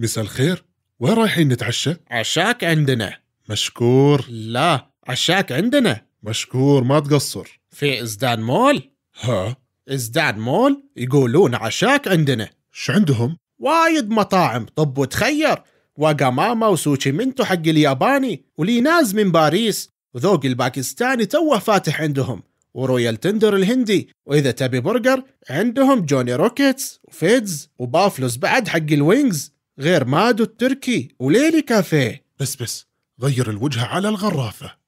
مساء الخير وين رايحين نتعشى؟ عشاك عندنا مشكور لا عشاك عندنا مشكور ما تقصر في ازدان مول ها ازدان مول يقولون عشاك عندنا شو عندهم؟ وايد مطاعم طب وتخير واقاماما وسوشي منتو حق الياباني وليناز من باريس وذوق الباكستاني توه فاتح عندهم ورويال تندر الهندي وإذا تبي برجر عندهم جوني روكيتس وفيدز وبافلوس بعد حق الوينجز غير مادو التركي وليلي كافيه بس بس غير الوجهة على الغرافة